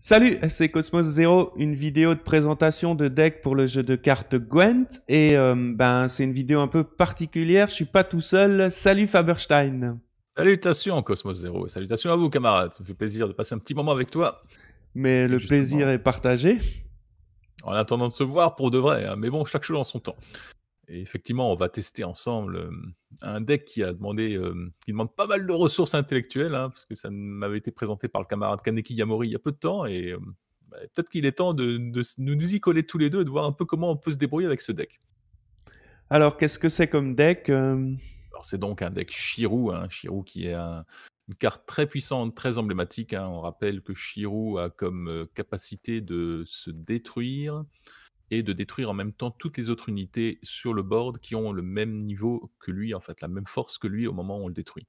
Salut, c'est Cosmos Zero, une vidéo de présentation de deck pour le jeu de cartes Gwent et euh, ben c'est une vidéo un peu particulière, je suis pas tout seul. Salut Faberstein. Salutations Cosmos Zero, salutations à vous camarades. Ça me fait plaisir de passer un petit moment avec toi. Mais le plaisir est partagé. En attendant de se voir pour de vrai, hein. mais bon, chaque chose en son temps effectivement, on va tester ensemble un deck qui a demandé, demande pas mal de ressources intellectuelles, hein, parce que ça m'avait été présenté par le camarade Kaneki Yamori il y a peu de temps, et bah, peut-être qu'il est temps de, nous y coller tous les deux et de voir un peu comment on peut se débrouiller avec ce deck. Alors, qu'est-ce que c'est comme deck Alors, C'est donc un deck Shirou, hein, qui est une carte très puissante, très emblématique. Hein. On rappelle que Shirou a comme capacité de se détruire, et de détruire en même temps toutes les autres unités sur le board qui ont le même niveau que lui, en fait, la même force que lui au moment où on le détruit.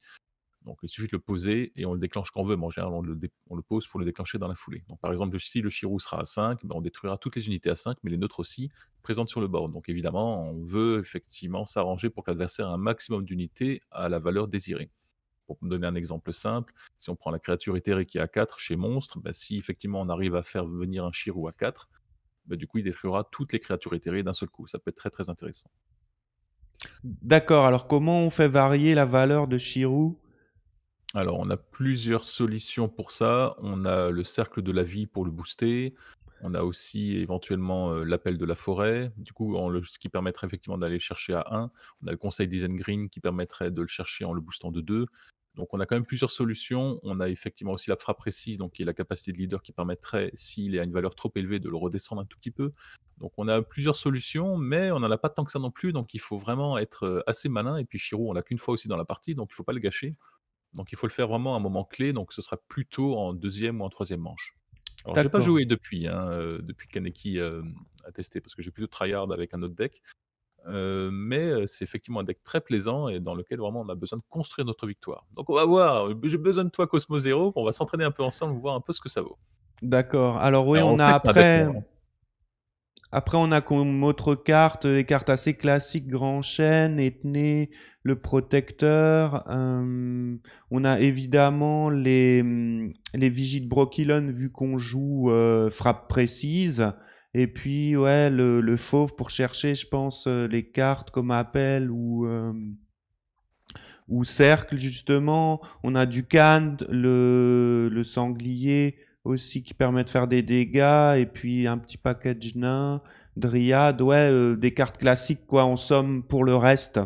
Donc il suffit de le poser et on le déclenche quand on veut, en général on le, pose pour le déclencher dans la foulée. Donc par exemple, si le shirou sera à 5, ben, on détruira toutes les unités à 5, mais les nôtres aussi présentes sur le board. Donc évidemment, on veut effectivement s'arranger pour que l'adversaire ait un maximum d'unités à la valeur désirée. Pour me donner un exemple simple, si on prend la créature éthérée qui est à 4 chez Monstre, ben, si effectivement on arrive à faire venir un shirou à 4, bah, du coup, il détruira toutes les créatures éthérées d'un seul coup. Ça peut être très très intéressant. D'accord, alors comment on fait varier la valeur de Shirou Alors, on a plusieurs solutions pour ça. On a le cercle de la vie pour le booster. On a aussi éventuellement euh, l'appel de la forêt, du coup, ce qui permettrait effectivement d'aller chercher à 1. On a le conseil Green qui permettrait de le chercher en le boostant de 2. Donc on a quand même plusieurs solutions. On a effectivement aussi la frappe précise, donc qui est la capacité de leader qui permettrait, s'il est à une valeur trop élevée, de le redescendre un tout petit peu. Donc on a plusieurs solutions, mais on n'en a pas tant que ça non plus. Donc il faut vraiment être euh, assez malin. Et puis Shiro, on l'a qu'une fois aussi dans la partie, donc il ne faut pas le gâcher. Donc il faut le faire vraiment à un moment clé. Donc ce sera plutôt en deuxième ou en troisième manche. Alors n'ai pas joué depuis, hein, euh, depuis Kaneki a euh, testé, parce que j'ai plutôt tryhard avec un autre deck mais c'est effectivement un deck très plaisant et dans lequel vraiment on a besoin de construire notre victoire. Donc on va voir, j'ai besoin de toi Cosmo Zero, on va s'entraîner un peu ensemble, voir un peu ce que ça vaut. D'accord, alors oui, on, a après... après, on a comme autre carte, des cartes assez classiques, Grand Chêne, Ethné, le Protecteur. on a évidemment les, mmh, les de Brokylon vu qu'on joue Frappe Précise. Et puis, ouais, le, fauve pour chercher, je pense, euh, les cartes comme appel ou, euh, ou cercle, justement. On a du can le, sanglier aussi qui permet de faire des dégâts. Et puis, un petit package nain, dryad ouais, euh, des cartes classiques, quoi, en somme, pour le reste.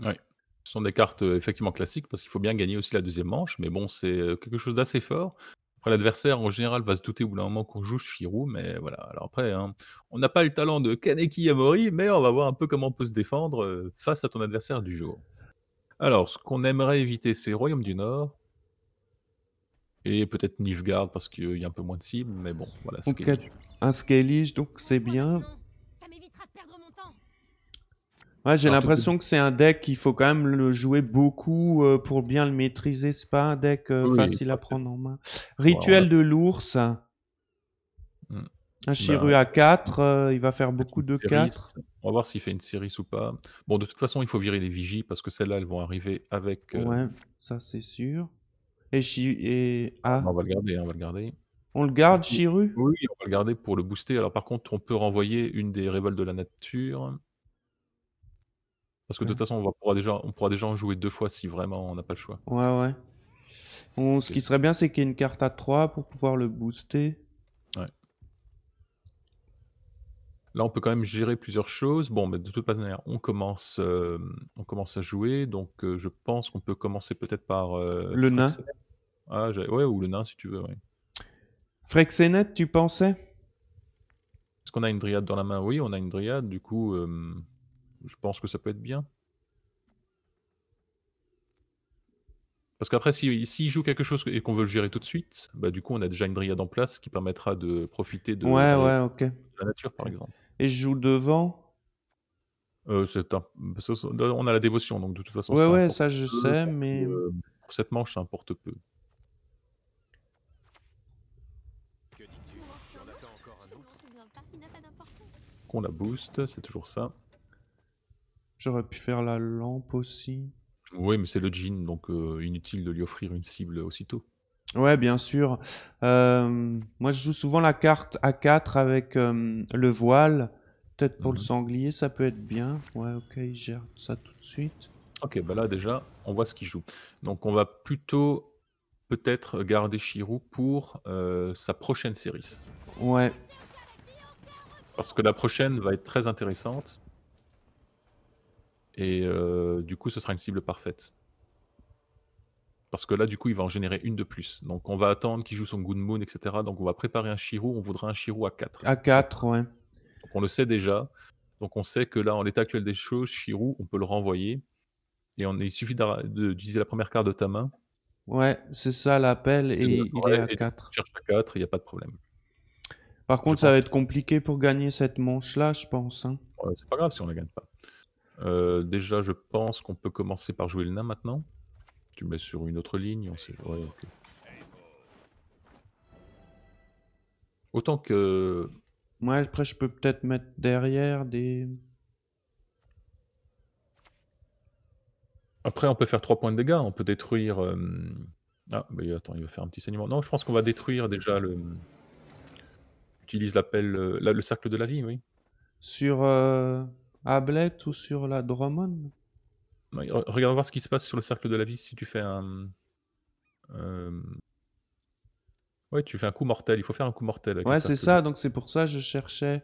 Ce sont des cartes effectivement classiques parce qu'il faut bien gagner aussi la deuxième manche, mais bon, c'est quelque chose d'assez fort l'adversaire, en général, va se douter au bout d'un moment qu'on joue Shirou, mais voilà. Alors après, hein, on n'a pas le talent de Kaneki Yamori, mais on va voir un peu comment on peut se défendre euh, face à ton adversaire du jour. Alors, ce qu'on aimerait éviter, c'est Royaume du Nord. Et peut-être Nifgard parce qu'il y a un peu moins de cibles, mais bon, voilà. Un Skellige, donc c'est bien j'ai l'impression que c'est un deck qu'il faut quand même le jouer beaucoup euh, pour bien le maîtriser. C'est pas un deck euh, facile à prendre en main. Rituel de l'ours. Hmm. Un Chiru à 4, il va faire beaucoup de 4. On va voir s'il fait une série ou pas. Bon, de toute façon, il faut virer les vigies parce que celles-là, elles vont arriver avec. Euh, ouais, ça c'est sûr. Et, et... Bah, on va le garder, hein, on va le garder. On le garde, Chiru Oui, on va le garder pour le booster. Alors par contre, on peut renvoyer une des révoltes de la nature. Parce que de toute façon, on, pourra déjà, on pourra en jouer deux fois si vraiment on n'a pas le choix. Ouais, ouais. ce qui serait bien, c'est qu'il y ait une carte à 3 pour pouvoir le booster. Ouais. Là, on peut quand même gérer plusieurs choses. Bon, mais de toute façon, on commence, euh, on commence à jouer. Donc, euh, je pense qu'on peut commencer peut-être par. Euh, le nain ah, Ouais, ou le nain si tu veux. Ouais. Frexenet, tu pensais Est-ce qu'on a une dryade dans la main Oui, on a une dryade. Du coup, je pense que ça peut être bien. Parce qu'après, s'il si joue quelque chose et qu'on veut le gérer tout de suite, bah, du coup, on a déjà une brigade en place qui permettra de profiter de, la nature, par exemple. Et je joue devant euh, On a la dévotion, donc de toute façon. Ouais, ouais, ça, je euh, sais, mais. Euh, pour cette manche, ça importe peu. Qu'on la booste, c'est toujours ça. J'aurais pu faire la lampe aussi. Oui, mais c'est le jean, donc euh, inutile de lui offrir une cible aussitôt. Ouais, bien sûr. Euh, moi, je joue souvent la carte A4 avec euh, le voile. Peut-être pour le mhm. sanglier, ça peut être bien. Ouais, ok, il gère ça tout de suite. Ok, bah là, déjà, on voit ce qu'il joue. Donc, on va plutôt peut-être garder Shirou pour sa prochaine série. Ouais. Parce que la prochaine va être très intéressante et euh, du coup, ce sera une cible parfaite. Parce que là, du coup, il va en générer une de plus. Donc, on va attendre qu'il joue son Good Moon, etc. Donc, on va préparer un Shirou. On voudra un Shirou à 4. À 4, ouais. Donc, on le sait déjà. Donc, on sait que là, en l'état actuel des choses, Shirou, on peut le renvoyer. Et on, il suffit d'utiliser la première carte de ta main. Ouais, c'est ça l'appel. Et, il est à 4. 4. cherche à 4, il n'y a pas de problème. Par contre, ça va être compliqué pour gagner cette manche-là, je pense. Hein. c'est pas grave si on ne la gagne pas. Euh, déjà, je pense qu'on peut commencer par jouer le nain maintenant. Tu mets sur une autre ligne, on sait. Autant que. Moi, après, je peux peut-être mettre derrière des. Après, on peut faire 3 points de dégâts. On peut détruire. Euh, ah, mais bah, attends, il va faire un petit saignement. Non, je pense qu'on va détruire déjà le. Utilise l'appel. Euh, le cercle de la vie, oui. Sur. Ablette ou sur la Dromone Regarde voir ce qui se passe sur le cercle de la vie si tu fais un. Euh... Ouais, tu fais un coup mortel. Il faut faire un coup mortel. Avec ouais, c'est ça. Donc c'est pour ça que je cherchais.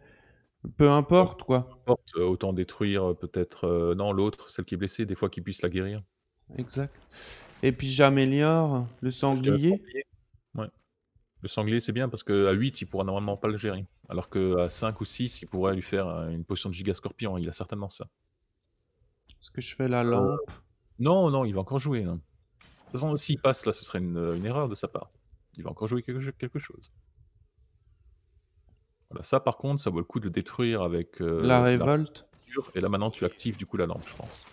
Peu importe quoi. importe, euh, autant détruire euh, peut-être. Euh, non, l'autre, celle qui est blessée, des fois qu'il puisse la guérir. Exact. Et puis j'améliore le sanglier. Ouais. Le sanglier, c'est bien parce qu'à 8, il pourra normalement pas le gérer. Alors qu'à 5 ou 6, il pourrait lui faire euh, une potion de giga scorpion. Il a certainement ça. Est-ce que je fais la euh, lampe Non, non, il va encore jouer. Hein. De toute façon, s'il passe là, ce serait une, erreur de sa part. Il va encore jouer quelque, chose. Voilà, ça par contre, ça vaut le coup de le détruire avec. Euh, la révolte Et là maintenant, tu actives du coup la lampe, je pense.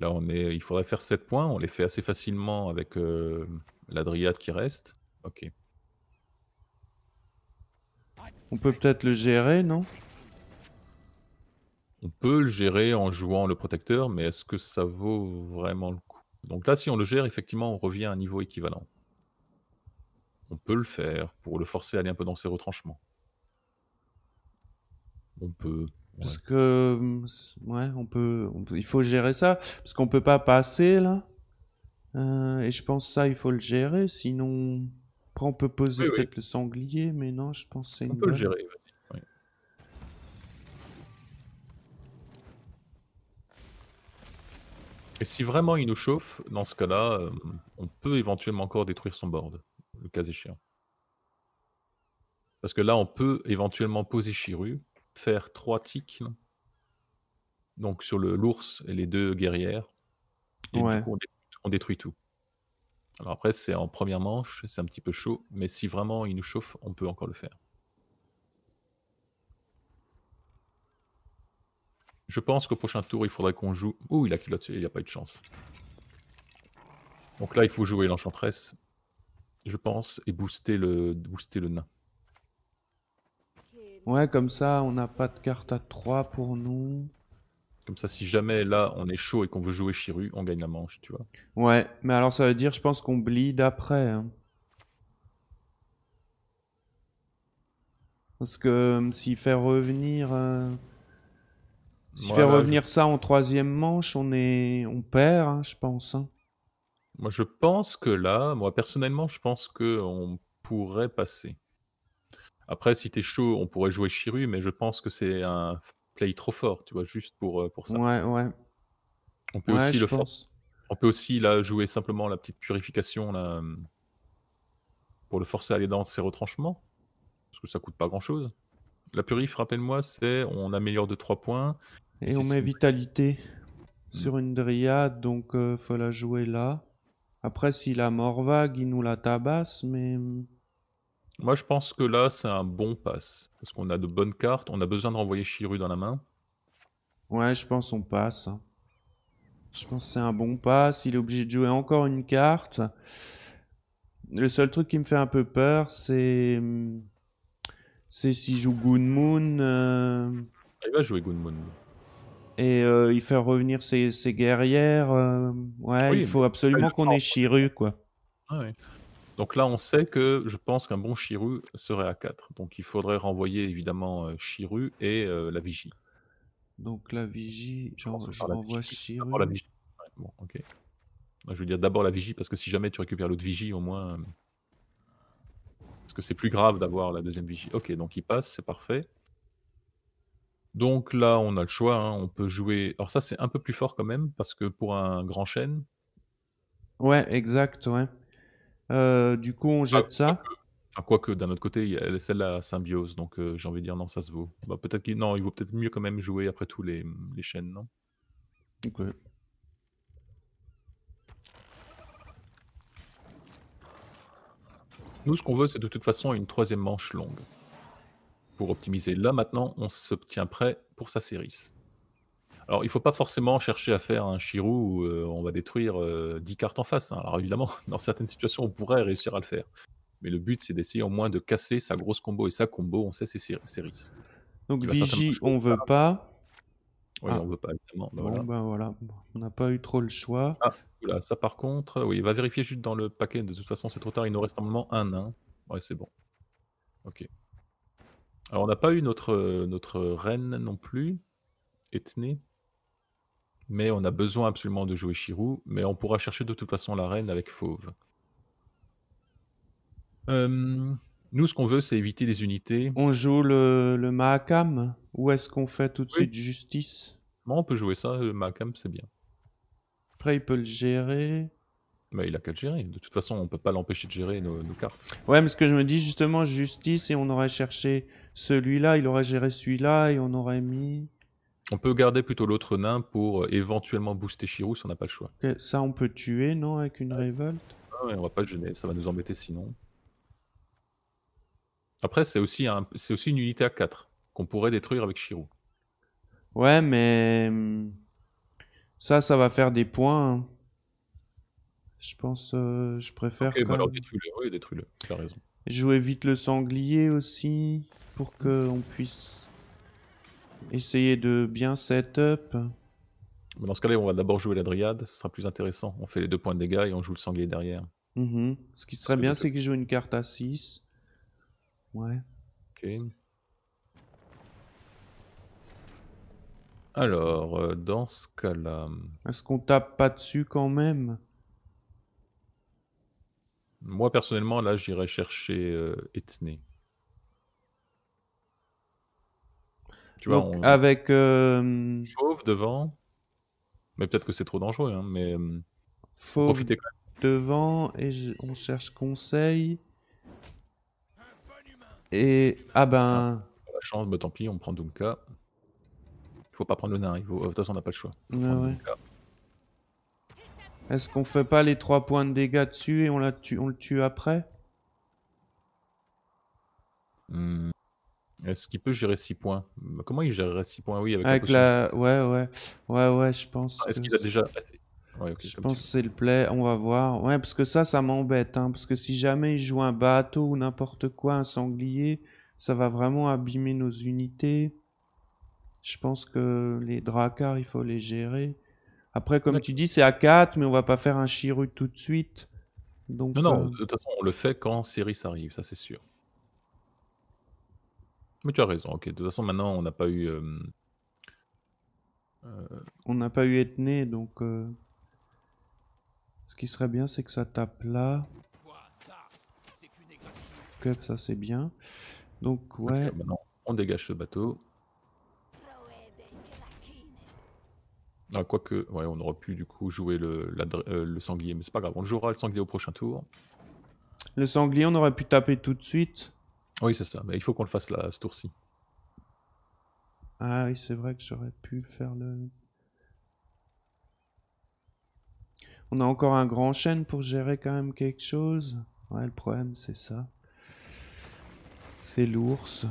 Là, on est, il faudrait faire 7 points. On les fait assez facilement avec euh, la dryade qui reste. Ok. On peut peut-être le gérer, non On peut le gérer en jouant le protecteur, mais est-ce que ça vaut vraiment le coup Donc là, si on le gère, effectivement, on revient à un niveau équivalent. On peut le faire pour le forcer à aller un peu dans ses retranchements. On peut. Parce que, mm, ouais, on peut, il faut gérer ça, parce qu'on peut pas passer là. Euh, et je pense ça, il faut le gérer, sinon après on peut poser peut-être le sanglier, mais non, je pense c'est. On peut gérer, vas-y. Et si vraiment il nous chauffe, dans ce cas-là, euh, on peut éventuellement encore détruire son board, le cas échéant. Parce que là, on peut éventuellement poser Chiru, faire trois tics. Donc sur l'ours et les deux guerrières. on, détruit, tout. Alors après, c'est en première manche, c'est un petit peu chaud, mais si vraiment il nous chauffe, on peut encore le faire. Je pense qu'au prochain tour, il faudrait qu'on joue. Ouh, il a culotté, il n'y a pas eu de chance. Donc là, il faut jouer l'enchantresse, je pense, et booster le, booster le nain. Ouais, comme ça, on n'a pas de carte à 3 pour nous. Comme ça, si jamais là, on est chaud et qu'on veut jouer Chiru, on gagne la manche, tu vois. Ouais, mais alors ça veut dire, je pense qu'on bleed après. Hein. Parce que euh, s'il fait revenir... Euh, s'il fait revenir ça en troisième manche, on, est... on perd, hein, je pense. Hein. Moi, je pense que là, moi personnellement, je pense qu'on pourrait passer. Après, si t'es chaud, on pourrait jouer Chiru, mais je pense que c'est un play trop fort, tu vois, juste pour, euh, pour ça. Ouais, ouais. On peut aussi le force. On peut aussi là jouer simplement la petite purification là, hum, pour le forcer à aller dans ses retranchements. Parce que ça coûte pas grand chose. La purif, rappelle-moi, c'est on améliore de 3 points. Et on met vitalité mmh. sur une dryade, donc euh, faut la jouer là. Après, s'il a mort vague, il nous la tabasse, mais. Hum, moi, je pense que là, c'est un bon pass. Parce qu'on a de bonnes cartes. On a besoin de renvoyer Shiru dans la main. Ouais, je pense on passe. Hein. Je pense que c'est un bon pass. Il est obligé de jouer encore une carte. Le seul truc qui me fait un peu peur, c'est. Hmm, c'est s'il joue Good Moon. Euh, il va jouer Good Moon. Et euh, il fait revenir ses, guerrières. Euh, ouais, il faut absolument qu'on ait Shiru, quoi. Ah ouais. Donc là, on sait que je pense qu'un bon Chiru serait à 4. Donc il faudrait renvoyer évidemment Chiru euh, et euh, la vigie. Donc la vigie, je, renvoie Chiru. la bon, ok. Je veux dire d'abord la vigie parce que si jamais tu récupères l'autre vigie, au moins. Euh, parce que c'est plus grave d'avoir la deuxième vigie. Ok, donc il passe, c'est parfait. Donc là, on a le choix. Hein. On peut jouer. Alors ça, c'est un peu plus fort quand même parce que pour un grand chêne. Ouais, exact, ouais. Euh, du coup, on jette ça. quoique, d'un autre côté, celle-là symbiose, donc euh, j'ai envie de dire non, ça se vaut. Bah, peut-être non, il vaut peut-être mieux quand même jouer après tous les, les chaînes, non Ok. Nous, ce qu'on veut, c'est de toute façon une troisième manche longue pour optimiser. Là, maintenant, on s'obtient prêt pour sa série. Alors, il ne faut pas forcément chercher à faire un shirou où euh, on va détruire 10 euh, cartes en face. Hein. Alors, évidemment, dans certaines situations, on pourrait réussir à le faire. Mais le but, c'est d'essayer au moins de casser sa grosse combo. Et sa combo, on sait, c'est Céris. Donc, Vigie, on ne veut pas. Oui, on ah. on veut pas, évidemment. Ben, bon, voilà. Ben, voilà. On n'a pas eu trop le choix. Ah, ça, par contre, oui, il va vérifier juste dans le paquet. De toute façon, c'est trop tard. Il nous reste un un nain. Hein. Ouais, c'est bon. Ok. Alors, on n'a pas eu notre, euh, notre reine non plus, Ethnée mais on a besoin absolument de jouer Shirou, mais on pourra chercher de toute façon la reine avec Fauve. nous, ce qu'on veut, c'est éviter les unités. On joue le, le Mahakam Ou est-ce qu'on fait tout de suite justice On peut jouer ça, le Mahakam, c'est bien. Après, il peut le gérer. Mais il a qu'à le gérer. De toute façon, on peut pas l'empêcher de gérer nos, nos, cartes. Ouais, mais ce que je me dis, justement, justice, et on aurait cherché celui-là, il aurait géré celui-là, et on aurait mis... On peut garder plutôt l'autre nain pour euh, éventuellement booster Shirou si on n'a pas le choix. ça, on peut tuer, non, avec une révolte ah ouais, On va pas gêner, ça va nous embêter sinon. Après, c'est aussi, aussi une unité à 4 qu'on pourrait détruire avec Shirou. Ouais, mais. Hmm, ça, ça va faire des points. Hein. Je pense, euh, je préfère. Ok, alors détruis-le, oui, détruis-le, tu as raison. Jouer vite le sanglier aussi, pour qu'on puisse Essayer de bien set-up. Dans ce cas-là, on va d'abord jouer la Dryade, ce sera plus intéressant. On fait les deux points de dégâts et on joue le sanglier derrière. Mhm. Ce qui serait bien, c'est qu'il joue une carte à 6. Ouais. Ok. Alors, euh, dans ce cas-là. Hmm. Est-ce qu'on tape pas dessus quand même Moi, personnellement, là, j'irai chercher euh, Ethne. Tu vois, avec. Euh, Fauve devant. Mais peut-être que c'est trop dangereux, hein, mais. Euh, Fauve devant, et on cherche conseil. Et. Ah ben. Ah, la chance, bah tant pis, on prend Dunka. Il faut pas prendre le nain, il de toute façon, on n'a pas le choix. Est-ce qu'on fait pas les 3 points de dégâts dessus et on, la on le tue après hmm. Est-ce qu'il peut gérer 6 points bah, Comment il gérerait 6 points Oui, avec, la, Ouais, ouais. Ouais, ouais, je pense. Ah, est-ce qu'il a déjà Je pense que c'est le play, on va voir. Ouais, parce que ça, ça m'embête. Hein, parce que si jamais il joue un bateau ou n'importe quoi, un sanglier, ça va vraiment abîmer nos unités. Je pense que les dracars, il faut les gérer. Après, comme tu dis, c'est à 4, mais on va pas faire un Chiru tout de suite. Donc, non, non, euh, de toute façon, on le fait quand Cyrus arrive, ça c'est sûr. Mais tu as raison, ok. De toute façon, maintenant, on n'a pas eu. Euh, on n'a pas eu ethné, donc. Euh, ce qui serait bien, c'est que ça tape là. ça c'est bien. Donc, ouais. maintenant, bah on dégage ce bateau. Ah, Quoique, ouais, on aurait pu du coup jouer le, euh, le sanglier, mais c'est pas grave, on jouera le sanglier au prochain tour. Le sanglier, on aurait pu taper tout de suite. Oui, c'est ça. Mais il faut qu'on le fasse là, ce tour-ci. Ah oui, c'est vrai que j'aurais pu faire le... On a encore un grand chêne pour gérer quand même quelque chose. Ouais, le problème, c'est ça. C'est l'ours.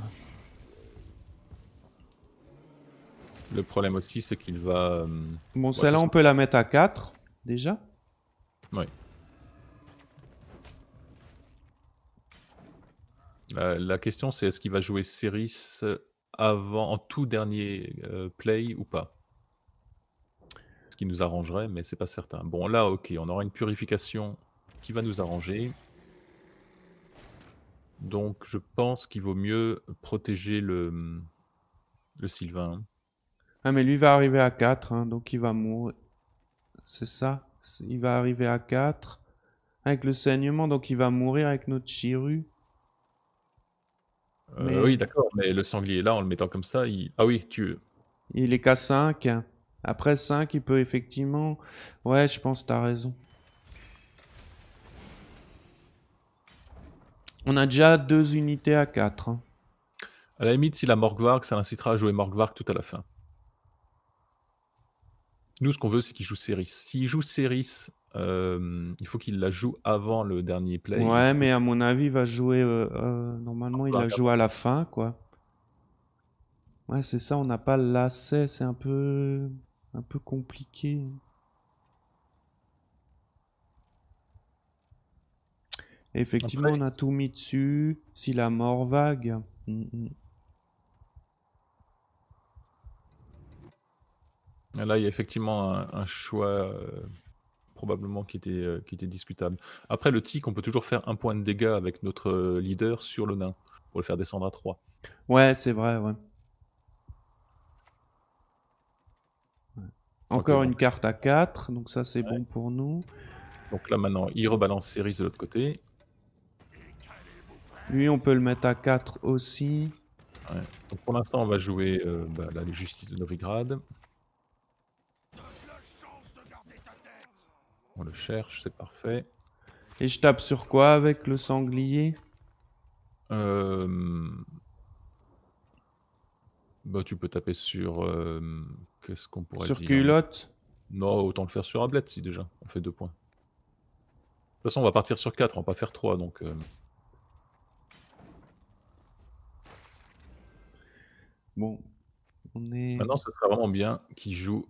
Le problème aussi, c'est qu'il va... Euh, bon, celle-là, on peut la mettre à 4, déjà. Oui. Euh, la, question, c'est est-ce qu'il va jouer Cyrus avant, en tout dernier euh, play ou pas Ce qui nous arrangerait, mais c'est pas certain. Bon, là, ok, on aura une purification qui va nous arranger. Donc, je pense qu'il vaut mieux protéger le, Sylvain. Ah, mais lui va arriver à 4, hein, donc il va mourir. C'est ça Il va arriver à 4 avec le saignement, donc il va mourir avec notre Chiru. Euh, oui, d'accord, mais le sanglier là, en le mettant comme ça, il... ah oui, tu. Il est qu'à 5. Après 5, il peut effectivement. Ouais, je pense que t'as raison. On a déjà deux unités à 4. Hein. À la limite, s'il a Morgvark, ça incitera à jouer Morgvark tout à la fin. Nous, ce qu'on veut, c'est qu'il joue Céris. S'il joue Céris euh, il faut qu'il la joue avant le dernier play. Ouais, mais à mon avis, il va jouer. Euh, euh, normalement, il la joue à la fin, quoi. Ouais, c'est ça, on n'a pas l'asset, c'est un peu. un peu compliqué. effectivement, on a tout mis dessus. Si la mort vague. Mm, mm. Là, il y a effectivement un choix probablement qui était, euh, qui était discutable. Après, le tic, on peut toujours faire un point de dégâts avec notre euh, leader sur le nain pour le faire descendre à 3. Ouais, c'est vrai, ouais. Encore une carte à 4, donc ça c'est bon pour nous. Donc là maintenant, il rebalance series de l'autre côté. Lui, on peut le mettre à 4 aussi. Donc pour l'instant, on va jouer euh, bah, la justice les de Novigrad. on le cherche, c'est parfait. Et je tape sur quoi avec le sanglier euh, Bah, tu peux taper sur. Euh, ce qu'on pourrait sur Sur culotte Non, autant le faire sur ablette si déjà. On fait deux points. De toute façon, on va partir sur 4, on va pas faire 3. Donc, euh. Bon. Maintenant, ce serait vraiment bien qu'il joue,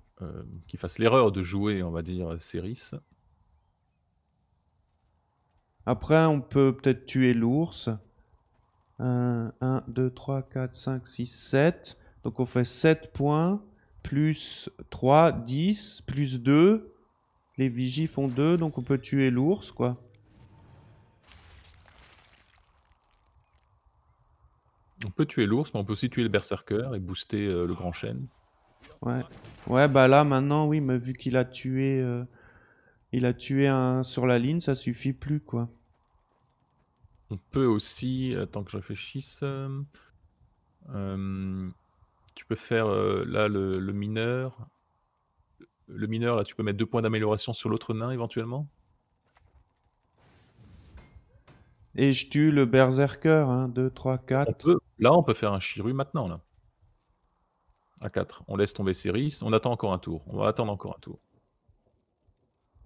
qu'il fasse l'erreur de jouer, on va dire, Seris. Après, on peut peut-être tuer l'ours. 1, 2, 3, 4, 5, 6, 7. Donc on fait 7 points, plus 3, 10, plus 2. Les vigies font 2, donc on peut tuer l'ours, quoi. On peut tuer l'ours, mais on peut aussi tuer le berserker et booster euh, le grand chêne. Ouais. ouais, bah là maintenant, oui, mais vu qu'il a tué, euh, il a tué un sur la ligne, ça suffit plus, quoi. On peut aussi, tant que je réfléchisse, euh, euh, tu peux faire euh, là le, mineur. Le mineur, là, tu peux mettre deux points d'amélioration sur l'autre nain éventuellement. Et je tue le berserker, 1, 2, 3, 4. Là, on peut faire un Chiru maintenant, là. À 4. On laisse tomber Ceris, On attend encore un tour. On va attendre encore un tour.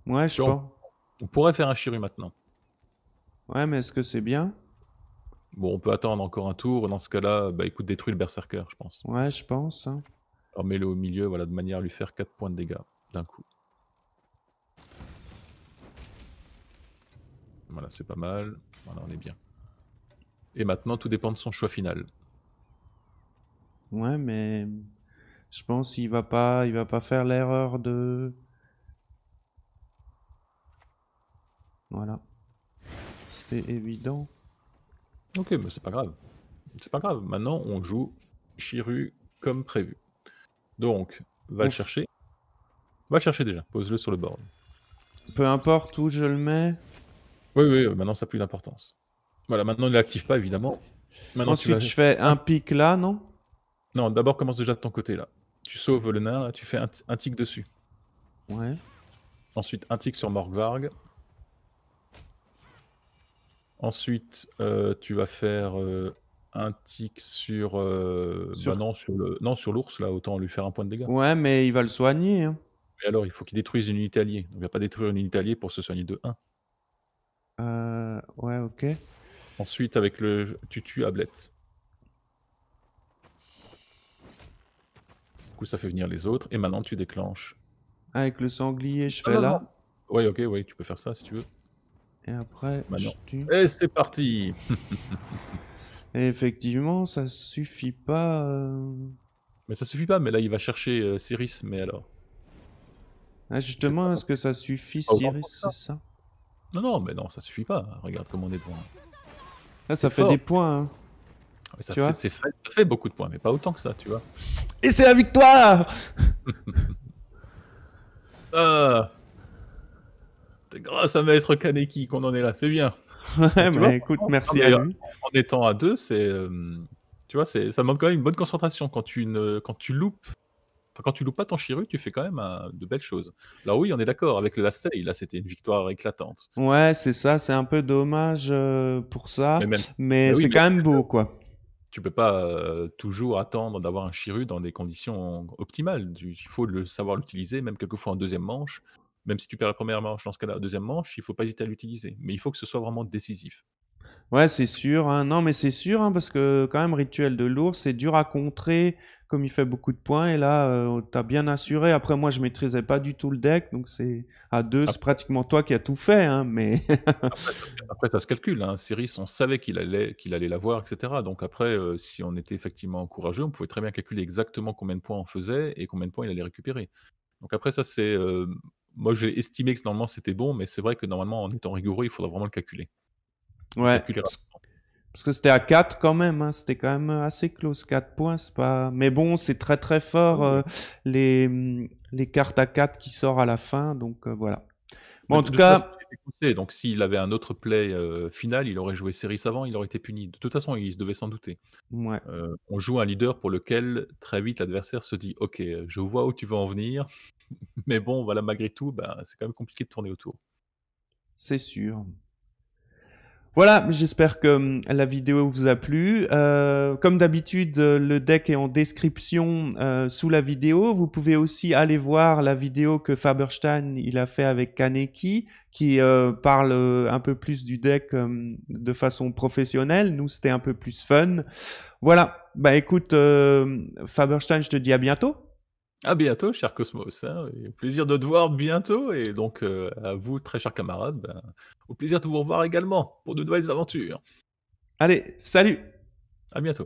Ouais, je On pourrait faire un Chiru maintenant. Ouais, mais est-ce que c'est bien Bon, on peut attendre encore un tour. Dans ce cas-là, bah écoute, détruis le berserker, je pense. Ouais, je pense. Hein. mets-le au milieu, voilà, de manière à lui faire 4 points de dégâts d'un coup. Voilà, c'est pas mal. Voilà, on est bien. Et maintenant, tout dépend de son choix final. Ouais, mais je pense qu'il va pas, il va pas faire l'erreur de. Voilà. C'était évident. Ok, mais bah, c'est pas grave. C'est pas grave. Maintenant, on joue Chiru comme prévu. Donc, va le chercher. Va le chercher déjà. Pose-le sur le board. Peu importe où je le mets. Oui, oui, euh, maintenant ça n'a plus d'importance. Voilà, maintenant ne l'active pas évidemment. Maintenant, Ensuite, je fais un pic là, non Non, d'abord commence déjà de ton côté là. Tu sauves le nain là, tu fais un, un tic dessus. Ouais. Ensuite, un tic sur Morgvarg. Ensuite, euh, tu vas faire euh, un tic sur, euh, bah sur le non sur l'ours là, autant lui faire un point de dégâts. Ouais, mais il va le soigner. Hein. Mais alors, il faut qu'il détruise une unité alliée. Donc, il va pas détruire une unité alliée pour se soigner de 1. ouais, ok. Ensuite, avec le. Tu tues Ablette. Du coup, ça fait venir les autres. Et maintenant, tu déclenches. Avec le sanglier, je ah, fais là. Ouais, ok, ouais, tu peux faire ça si tu veux. Et après, bah c'est parti effectivement, ça suffit pas. Euh. Mais ça suffit pas, mais là il va chercher euh, mais alors. Ah, justement, est-ce que ça suffit, c'est ça Non, non, mais non, ça suffit pas. Regarde comment on est devant. Hein. Ah, ça fait des points. ça, fait, beaucoup de points, mais pas autant que ça, tu vois. Et c'est la victoire euh, grâce à Maître Kaneki qu'on en est là, c'est bien. mais écoute, merci à euh, lui. En étant à deux, c'est. Euh, tu vois, c'est, ça manque quand même une bonne concentration. Quand tu, ne, quand tu loupes. quand tu loupes pas ton Chiru, tu fais quand même euh, de belles choses. Là, oui, on est d'accord avec le last Là, c'était une victoire éclatante. Ouais, c'est ça. C'est un peu dommage pour ça. Mais, c'est quand même beau, quoi. Tu peux pas toujours attendre d'avoir un Chiru dans des conditions optimales. Il faut le savoir l'utiliser, même quelquefois en deuxième manche même si tu perds la première manche, dans ce cas-là, la deuxième manche, il ne faut pas hésiter à l'utiliser. Mais il faut que ce soit vraiment décisif. Ouais, c'est sûr. Hein. Non, mais c'est sûr, hein, parce que quand même, Rituel de l'ours, c'est dur à contrer, comme il fait beaucoup de points. Et là, euh, tu as bien assuré. Après, moi, je ne maîtrisais pas du tout le deck, donc c'est à deux, c'est pratiquement toi qui as tout fait. Hein, mais après, ça se calcule. Cyrus, on savait qu'il allait, qu'il allait l'avoir, etc. Donc après, euh, si on était effectivement courageux, on pouvait très bien calculer exactement combien de points on faisait et combien de points il allait récupérer. Donc après, ça, c'est euh, moi, j'ai estimé que normalement c'était bon, mais c'est vrai que normalement, en étant rigoureux, il faudra vraiment le calculer. Ouais. parce que c'était à 4 quand même, hein. c'était quand même euh, assez close, 4 points, c'est pas... Mais bon, c'est très très fort, euh, les, hum, les cartes à 4 qui sortent à la fin, donc euh, voilà. Bon, en bah, tout cas donc s'il avait un autre play euh, final, il aurait joué Series avant, il aurait été puni. De toute façon, il se devait s'en douter. Euh, on joue un leader pour lequel très vite l'adversaire se dit Ok, je vois où tu veux en venir, mais bon, voilà, malgré tout, ben, c'est quand même compliqué de tourner autour. C'est sûr. Voilà, j'espère que hum, la vidéo vous a plu. Euh, comme d'habitude, euh, le deck est en description euh, sous la vidéo. Vous pouvez aussi aller voir la vidéo que Faberstein il a fait avec Kaneki, qui parle un peu plus du deck hum, de façon professionnelle. Nous, c'était un peu plus fun. Voilà, bah écoute, Faberstein, je te dis à bientôt. À bientôt, cher Cosmos. Hein, plaisir de te voir bientôt. Et donc, euh, à vous, très chers camarades, ben, au plaisir de vous revoir également pour de nouvelles aventures. Allez, salut À bientôt.